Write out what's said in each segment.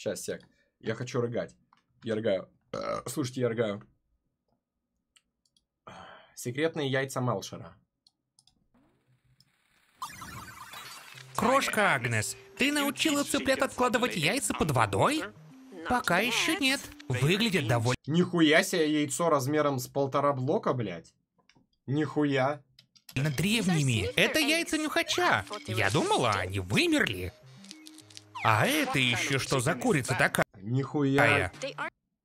Сейчас, сек. Я хочу рыгать. Я рыгаю. Э, слушайте, я рыгаю. Секретные яйца Мелшера. Крошка Агнес, ты научила цыплят откладывать яйца под водой? Пока еще нет. Выглядит довольно... Нихуя себе яйцо размером с полтора блока, блядь. Нихуя. На древними. Это яйца нюхача. Я думала, они вымерли. А это еще что за курица такая? Нихуя.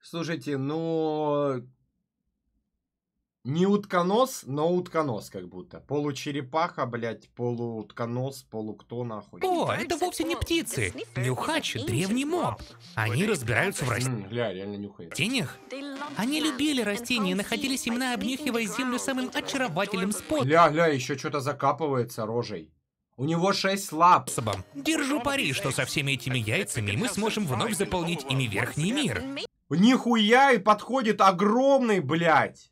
Слушайте, ну... Не утконос, но утконос как будто. Получерепаха, блядь, полуутконос, полукто нахуй. О, это вовсе не птицы. нюхачи, древний моб. Они разбираются в растениях. Бля, реально нюхает. Тенях? Они любили растения и находили семена, обнюхивая землю самым очаровательным способом. Ля, ля, еще что-то закапывается рожей. У него шесть лап. Держу пари, что со всеми этими яйцами мы сможем вновь заполнить ими верхний мир. Нихуя и подходит огромный, блядь.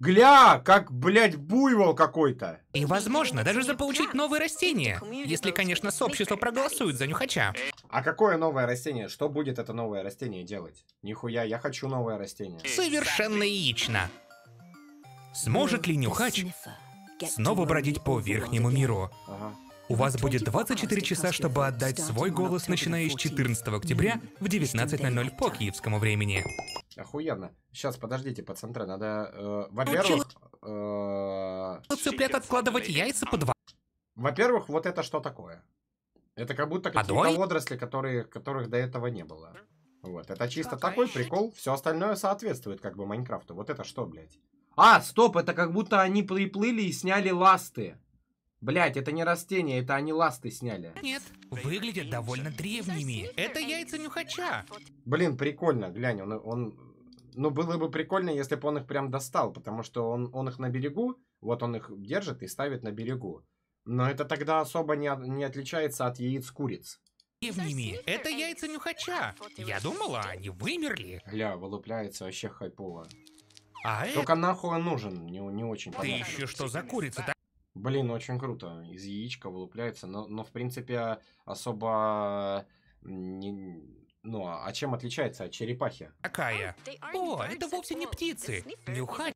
Гля, как, блядь, буйвол какой-то. И, возможно, даже заполучить новые растения. Если, конечно, сообщество проголосует за нюхача. А какое новое растение? Что будет это новое растение делать? Нихуя, я хочу новое растение. Совершенно яично. Сможет ли нюхач снова бродить по верхнему миру? Ага. У вас будет 24 часа, чтобы отдать свой голос, начиная с 14 октября в 19.00 по киевскому времени. Охуенно. Сейчас, подождите, пацаны, надо... Э, а Во-первых... Э, цыплят откладывать яйца по два. Во-первых, вот это что такое? Это как будто какие-то водоросли, которые, которых до этого не было. Вот, это чисто такой прикол. Все остальное соответствует как бы Майнкрафту. Вот это что, блядь? А, стоп, это как будто они приплыли и сняли ласты. Блять, это не растение, это они ласты сняли. Нет, выглядят довольно древними. Это яйца нюхача. Блин, прикольно, глянь, он, он... Ну, было бы прикольно, если бы он их прям достал, потому что он, он их на берегу, вот он их держит и ставит на берегу. Но это тогда особо не, не отличается от яиц куриц. Древними. Это яйца нюхача. Я думала, они вымерли. Гля, вылупляется вообще хайпово. А Только это... нахуй он нужен, не, не очень Ты еще что за курица Блин, очень круто. Из яичка вылупляется. Но, но в принципе, особо... Не, ну, а, а чем отличается от черепахи? Какая? О, это вовсе не птицы. Нюхать.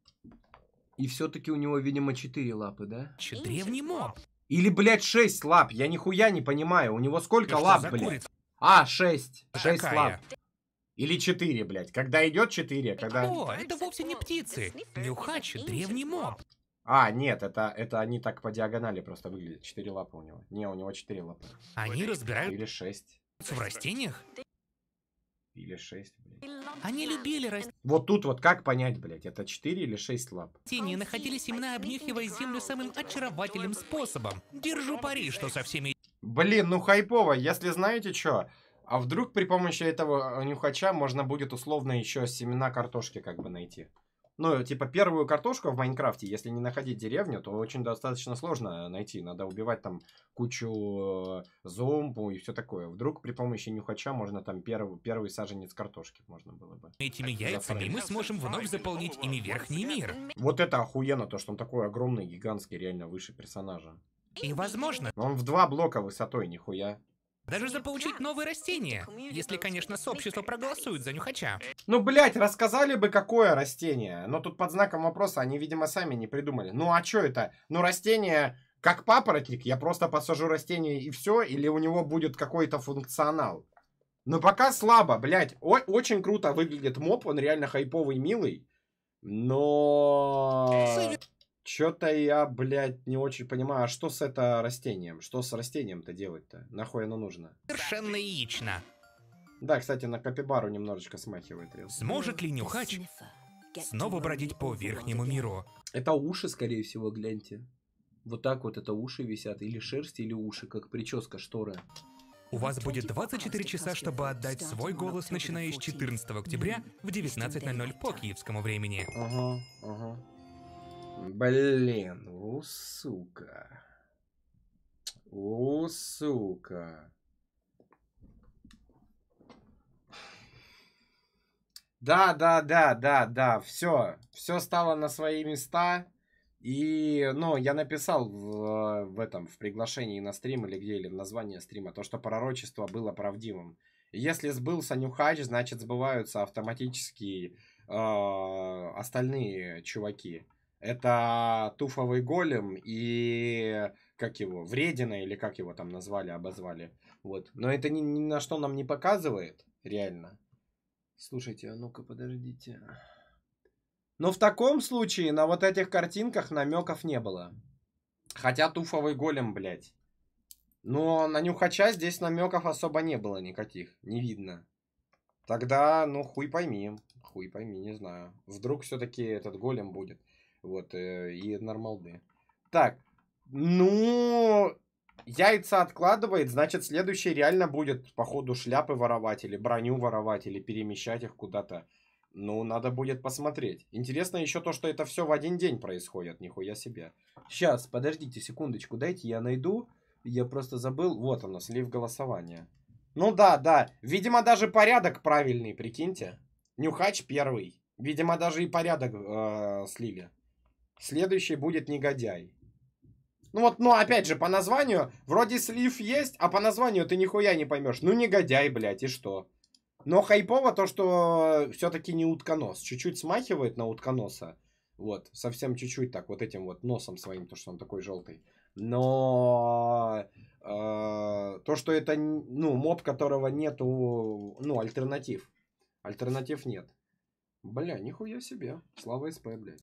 И все-таки у него, видимо, четыре лапы, да? Че древний моб. Или, блядь, шесть лап. Я нихуя не понимаю. У него сколько И лап, блядь? А, шесть. Шесть Какая? лап. Или четыре, блядь. Когда идет четыре, когда... О, это вовсе не птицы. Нюхач, древний моб. А, нет, это, это они так по диагонали просто выглядят. Четыре лапы у него. Не, у него четыре лапы. Они разбирают... Или шесть. В растениях? Или шесть, блядь. Они любили растения. Вот тут вот как понять, блядь, это четыре или шесть лап? Тени находились именно обнюхивая землю самым очаровательным способом. Держу пари, что со всеми... Блин, ну хайпово, если знаете что, а вдруг при помощи этого нюхача можно будет условно еще семена картошки как бы найти? Ну, типа, первую картошку в Майнкрафте, если не находить деревню, то очень достаточно сложно найти. Надо убивать там кучу э, зомбу и все такое. Вдруг при помощи нюхача можно там первый, первый саженец картошки можно было бы. Этими яйцами мы сможем вновь заполнить ими верхний мир. Вот это охуенно, то, что он такой огромный, гигантский, реально выше персонажа. И возможно... Он в два блока высотой, нихуя. Даже заполучить новые растения, если, конечно, сообщество проголосует за нюхача. Ну, блять, рассказали бы, какое растение. Но тут под знаком вопроса они, видимо, сами не придумали. Ну, а что это? Ну, растение как папоротник, я просто посажу растение и все, или у него будет какой-то функционал. Но пока слабо, блять. О очень круто выглядит моб, он реально хайповый, милый. Но... Чё-то я, блядь, не очень понимаю, а что с это растением? Что с растением-то делать-то? Нахуй оно нужно? Совершенно яично. Да, кстати, на капибару немножечко смахивает. Сможет ли нюхач снова бродить по верхнему миру? Это уши, скорее всего, гляньте. Вот так вот это уши висят, или шерсть, или уши, как прическа шторы. У вас будет 24 часа, чтобы отдать свой голос, начиная с 14 октября в 19.00 по киевскому времени. Ага, ага. Блин, у сука. у сука. Да, да, да, да, да, все, все стало на свои места. И, ну, я написал в, в этом, в приглашении на стрим или где, или в названии стрима, то, что пророчество было правдивым. Если сбылся Нюхач, значит сбываются автоматически э, остальные чуваки. Это туфовый голем и как его, вредина или как его там назвали, обозвали. Вот. Но это ни, ни на что нам не показывает, реально. Слушайте, а ну-ка подождите. Но в таком случае на вот этих картинках намеков не было. Хотя туфовый голем, блядь. Но на нюхача здесь намеков особо не было никаких, не видно. Тогда, ну хуй пойми, хуй пойми, не знаю. Вдруг все-таки этот голем будет. Вот, э, и нормалды. Так, ну, яйца откладывает, значит, следующий реально будет, походу, шляпы воровать или броню воровать, или перемещать их куда-то. Ну, надо будет посмотреть. Интересно еще то, что это все в один день происходит, нихуя себе. Сейчас, подождите секундочку, дайте я найду. Я просто забыл. Вот оно, слив голосования. Ну да, да. Видимо, даже порядок правильный, прикиньте. Нюхач первый. Видимо, даже и порядок э, слили. Следующий будет негодяй. Ну вот, ну опять же, по названию, вроде слив есть, а по названию ты нихуя не поймешь. Ну негодяй, блядь, и что? Но хайпово то, что все-таки не утконос. Чуть-чуть смахивает на утконоса. Вот, совсем чуть-чуть так, вот этим вот носом своим, то, что он такой желтый. Но э, то, что это, ну, моб, которого нету, ну, альтернатив. Альтернатив нет. Бля, нихуя себе. Слава СП, блядь.